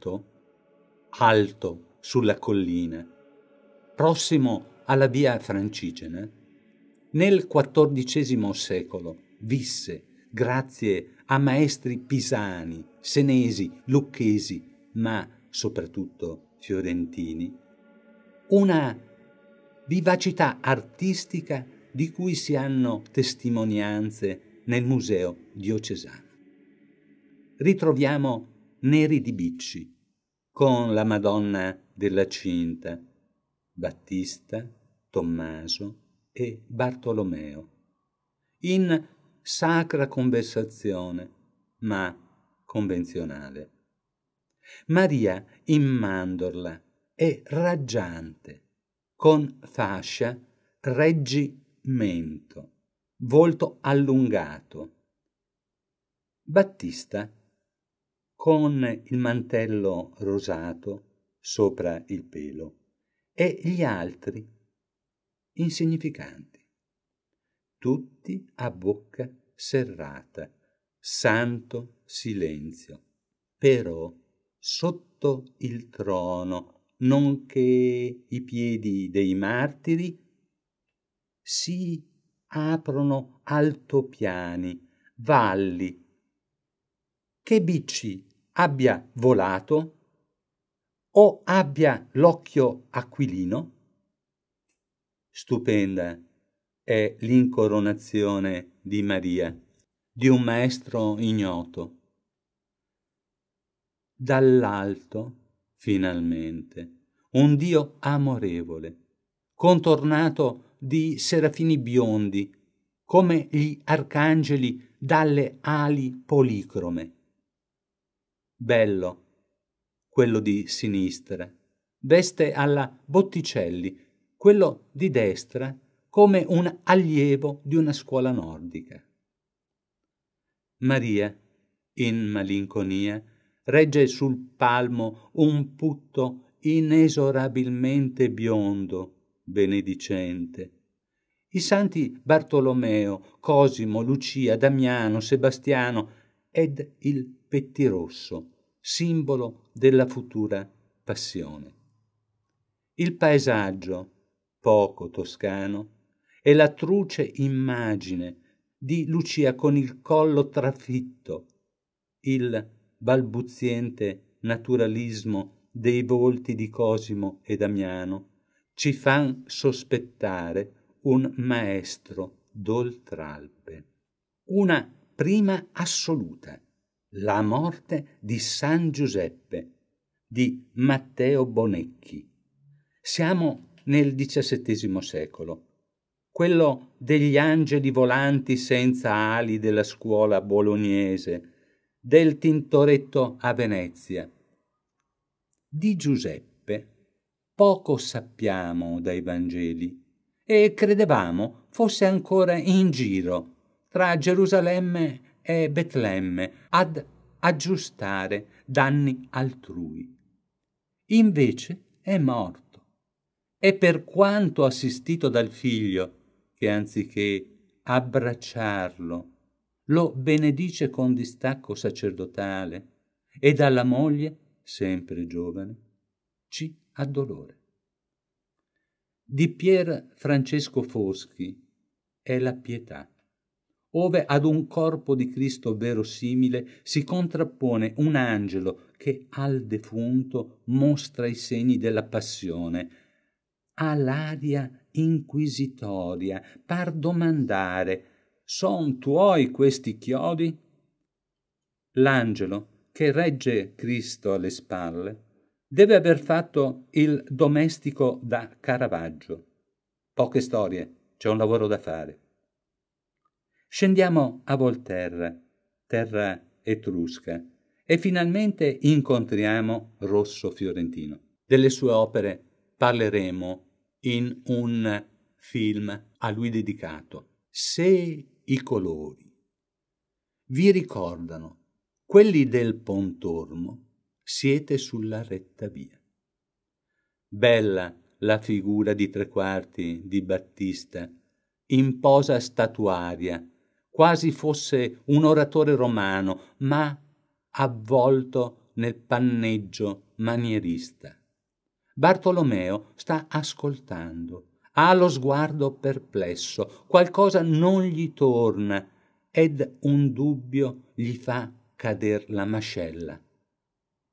alto, alto sulla collina, prossimo alla via Francigena, nel XIV secolo visse, grazie a maestri pisani, senesi, lucchesi, ma soprattutto fiorentini, una vivacità artistica di cui si hanno testimonianze nel Museo diocesano. Ritroviamo Neri di Bicci, con la Madonna della Cinta, Battista, Tommaso e Bartolomeo, in sacra conversazione, ma convenzionale. Maria in mandorla e raggiante, con fascia reggimento, volto allungato. Battista con il mantello rosato sopra il pelo e gli altri insignificanti, tutti a bocca serrata, santo silenzio, però sotto il trono, nonché i piedi dei martiri, si aprono altopiani, valli, che bicci abbia volato o abbia l'occhio aquilino? Stupenda è l'incoronazione di Maria, di un maestro ignoto. Dall'alto, finalmente, un Dio amorevole, contornato di serafini biondi, come gli arcangeli dalle ali policrome bello, quello di sinistra, veste alla Botticelli, quello di destra, come un allievo di una scuola nordica. Maria, in malinconia, regge sul palmo un putto inesorabilmente biondo, benedicente. I santi Bartolomeo, Cosimo, Lucia, Damiano, Sebastiano ed il pettirosso, simbolo della futura passione. Il paesaggio, poco toscano, è la truce immagine di Lucia con il collo trafitto, il balbuziente naturalismo dei volti di Cosimo e Damiano ci fan sospettare un maestro d'oltralpe, una prima assoluta la morte di San Giuseppe di Matteo Bonecchi. Siamo nel XVII secolo, quello degli angeli volanti senza ali della scuola bolognese, del Tintoretto a Venezia. Di Giuseppe poco sappiamo dai Vangeli e credevamo fosse ancora in giro tra Gerusalemme e Betlemme ad aggiustare danni altrui. Invece è morto. E per quanto assistito dal figlio, che anziché abbracciarlo, lo benedice con distacco sacerdotale, e dalla moglie, sempre giovane, ci addolore. Di Pier Francesco Foschi è la pietà ove ad un corpo di Cristo verosimile si contrappone un angelo che al defunto mostra i segni della passione, ha l'aria inquisitoria, par domandare «Son tuoi questi chiodi?» L'angelo, che regge Cristo alle spalle, deve aver fatto il domestico da Caravaggio. Poche storie, c'è un lavoro da fare. Scendiamo a Volterra, terra etrusca, e finalmente incontriamo Rosso Fiorentino. Delle sue opere parleremo in un film a lui dedicato. Se i colori vi ricordano quelli del Pontormo, siete sulla retta via. Bella la figura di tre quarti di Battista in posa statuaria quasi fosse un oratore romano, ma avvolto nel panneggio manierista. Bartolomeo sta ascoltando, ha lo sguardo perplesso, qualcosa non gli torna ed un dubbio gli fa cader la mascella.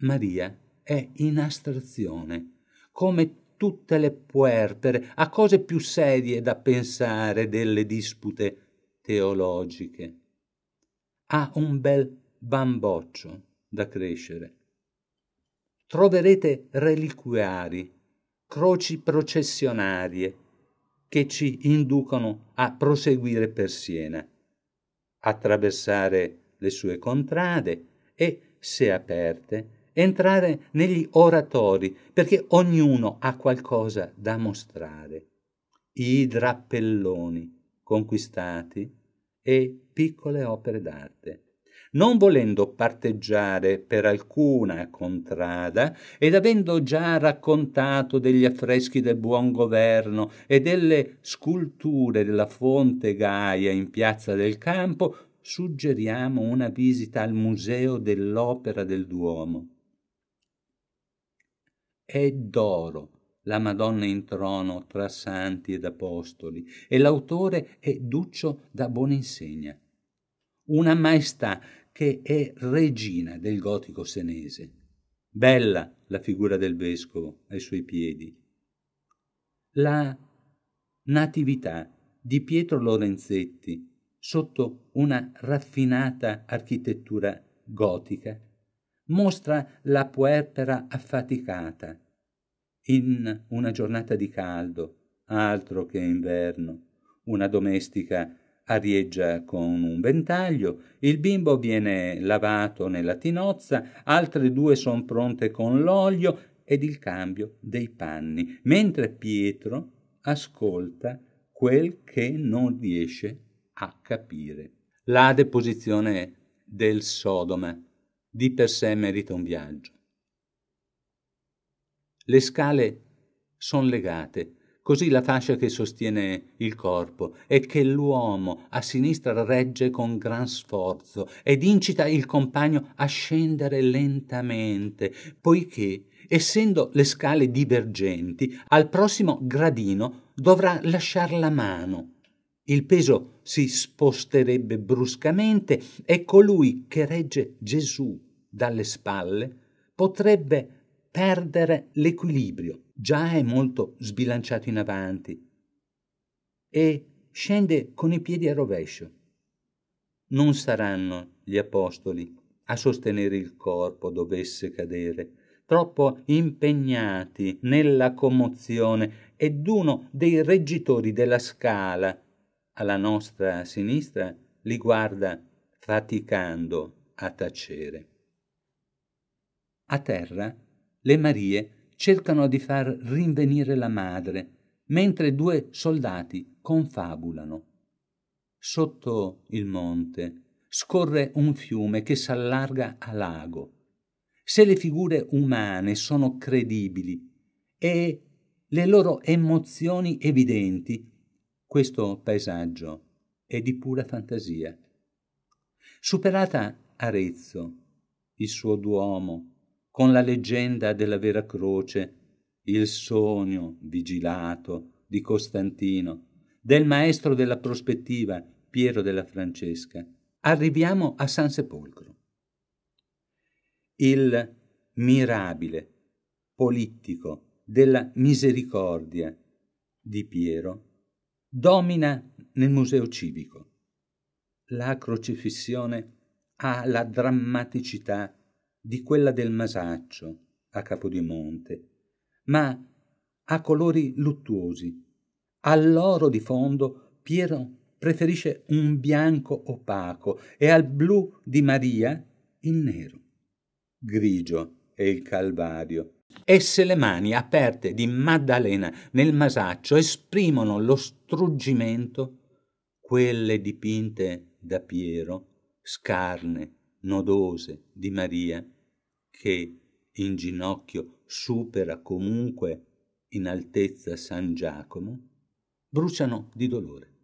Maria è in astrazione, come tutte le puerpere, a cose più serie da pensare delle dispute teologiche. Ha un bel bamboccio da crescere. Troverete reliquiari, croci processionarie che ci inducono a proseguire per Siena, attraversare le sue contrade e, se aperte, entrare negli oratori, perché ognuno ha qualcosa da mostrare. I drappelloni conquistati e piccole opere d'arte, non volendo parteggiare per alcuna contrada ed avendo già raccontato degli affreschi del buon governo e delle sculture della fonte Gaia in piazza del campo, suggeriamo una visita al museo dell'opera del Duomo. È d'oro la Madonna in trono tra santi ed apostoli e l'autore è Duccio da Buoninsegna, una maestà che è regina del gotico senese. Bella la figura del vescovo ai suoi piedi. La natività di Pietro Lorenzetti sotto una raffinata architettura gotica mostra la puerpera affaticata in una giornata di caldo, altro che inverno. Una domestica arieggia con un ventaglio, il bimbo viene lavato nella tinozza, altre due sono pronte con l'olio ed il cambio dei panni, mentre Pietro ascolta quel che non riesce a capire. La deposizione del Sodoma di per sé merita un viaggio. Le scale sono legate, così la fascia che sostiene il corpo e che l'uomo a sinistra regge con gran sforzo ed incita il compagno a scendere lentamente, poiché, essendo le scale divergenti, al prossimo gradino dovrà lasciare la mano. Il peso si sposterebbe bruscamente e colui che regge Gesù dalle spalle potrebbe perdere l'equilibrio, già è molto sbilanciato in avanti e scende con i piedi a rovescio. Non saranno gli apostoli a sostenere il corpo dovesse cadere, troppo impegnati nella commozione ed uno dei reggitori della scala alla nostra sinistra li guarda faticando a tacere. A terra le Marie cercano di far rinvenire la madre, mentre due soldati confabulano. Sotto il monte scorre un fiume che s'allarga a lago. Se le figure umane sono credibili e le loro emozioni evidenti, questo paesaggio è di pura fantasia. Superata Arezzo, il suo duomo, con la leggenda della Vera Croce, il sogno vigilato di Costantino, del maestro della prospettiva Piero della Francesca, arriviamo a San Sepolcro. Il mirabile politico della misericordia di Piero domina nel museo civico. La crocifissione ha la drammaticità di quella del Masaccio a Capodimonte, ma a colori luttuosi. All'oro di fondo Piero preferisce un bianco opaco e al blu di Maria il nero. Grigio è il Calvario. Esse le mani aperte di Maddalena nel masaccio esprimono lo struggimento, quelle dipinte da Piero, scarne nodose di Maria, che in ginocchio supera comunque in altezza San Giacomo, bruciano di dolore.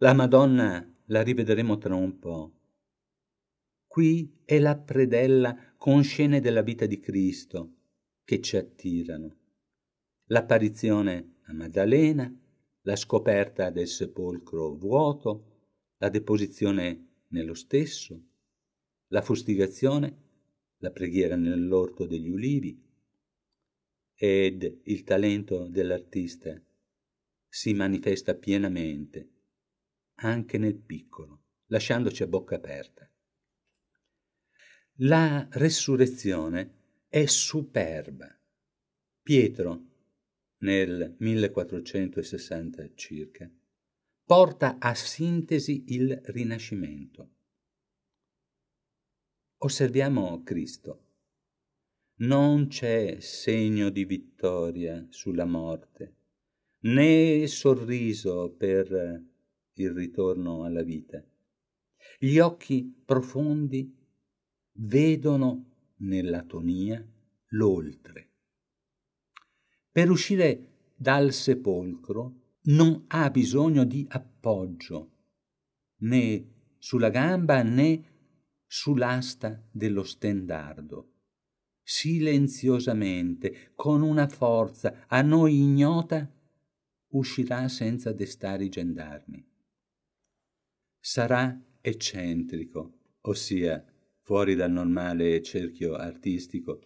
La Madonna la rivedremo tra un po'. Qui è la predella con scene della vita di Cristo che ci attirano. L'apparizione a Maddalena, la scoperta del sepolcro vuoto, la deposizione nello stesso, la fustigazione, la preghiera nell'orto degli ulivi ed il talento dell'artista si manifesta pienamente anche nel piccolo, lasciandoci a bocca aperta. La resurrezione è superba. Pietro, nel 1460 circa, porta a sintesi il rinascimento. Osserviamo Cristo. Non c'è segno di vittoria sulla morte, né sorriso per il ritorno alla vita. Gli occhi profondi vedono nell'atonia l'oltre. Per uscire dal sepolcro non ha bisogno di appoggio né sulla gamba né sull'asta dello stendardo. Silenziosamente, con una forza a noi ignota, uscirà senza destare i gendarmi. Sarà eccentrico, ossia fuori dal normale cerchio artistico,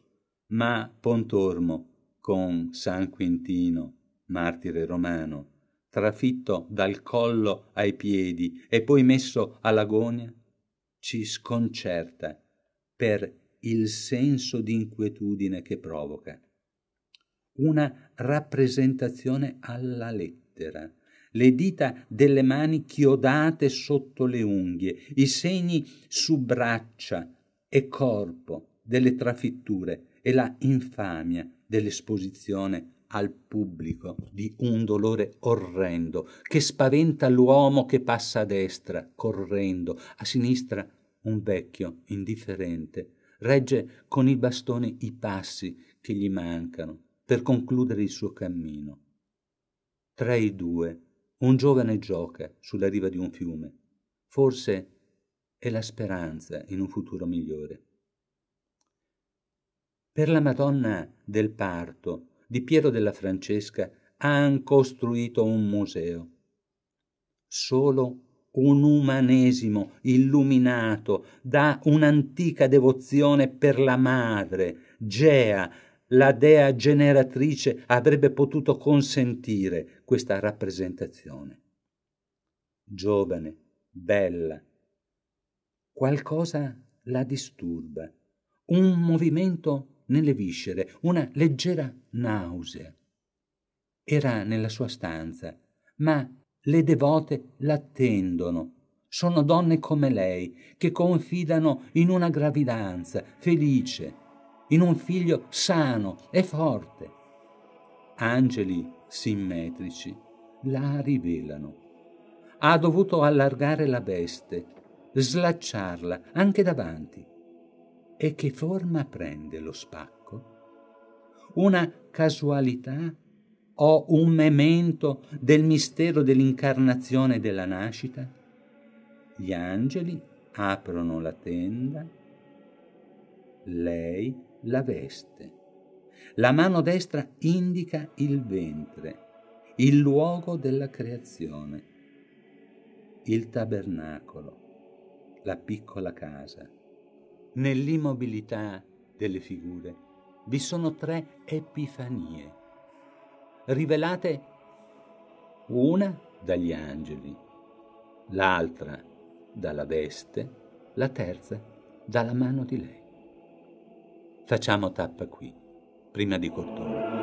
ma Pontormo, con San Quintino, martire romano, trafitto dal collo ai piedi e poi messo all'agonia, ci sconcerta per il senso di inquietudine che provoca. Una rappresentazione alla lettera, le dita delle mani chiodate sotto le unghie, i segni su braccia e corpo delle trafitture e la infamia dell'esposizione al pubblico di un dolore orrendo che spaventa l'uomo che passa a destra, correndo, a sinistra un vecchio indifferente, regge con i bastoni i passi che gli mancano per concludere il suo cammino. Tra i due un giovane gioca sulla riva di un fiume. Forse è la speranza in un futuro migliore. Per la Madonna del parto di Piero della Francesca han costruito un museo. Solo un umanesimo illuminato da un'antica devozione per la madre, Gea, la dea generatrice, avrebbe potuto consentire questa rappresentazione. Giovane, bella, qualcosa la disturba, un movimento nelle viscere una leggera nausea. Era nella sua stanza, ma le devote l'attendono. Sono donne come lei che confidano in una gravidanza felice, in un figlio sano e forte. Angeli simmetrici la rivelano. Ha dovuto allargare la veste, slacciarla anche davanti e che forma prende lo spacco? Una casualità o un memento del mistero dell'incarnazione e della nascita? Gli angeli aprono la tenda, lei la veste. La mano destra indica il ventre, il luogo della creazione, il tabernacolo, la piccola casa nell'immobilità delle figure, vi sono tre epifanie, rivelate una dagli angeli, l'altra dalla veste, la terza dalla mano di lei. Facciamo tappa qui, prima di Cortona.